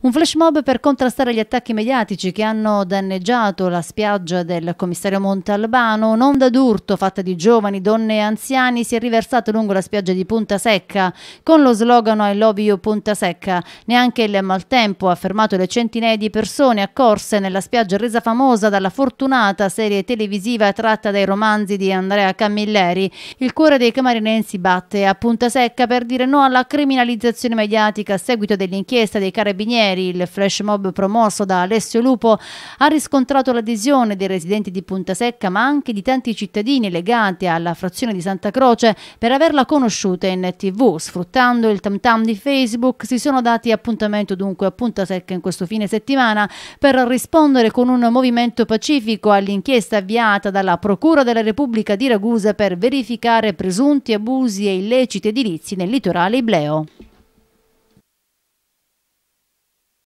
Un flash mob per contrastare gli attacchi mediatici che hanno danneggiato la spiaggia del commissario Montalbano, un'onda d'urto fatta di giovani, donne e anziani si è riversata lungo la spiaggia di Punta Secca con lo slogan I love you Punta Secca. Neanche il maltempo ha fermato le centinaia di persone accorse nella spiaggia resa famosa dalla fortunata serie televisiva tratta dai romanzi di Andrea Camilleri. Il cuore dei camarinensi batte a Punta Secca per dire no alla criminalizzazione mediatica a seguito dell'inchiesta dei carabinieri ieri il flash mob promosso da Alessio Lupo ha riscontrato l'adesione dei residenti di Punta Secca ma anche di tanti cittadini legati alla frazione di Santa Croce per averla conosciuta in tv. Sfruttando il tam tam di Facebook si sono dati appuntamento dunque a Punta Secca in questo fine settimana per rispondere con un movimento pacifico all'inchiesta avviata dalla Procura della Repubblica di Ragusa per verificare presunti abusi e illeciti edilizi nel litorale ibleo.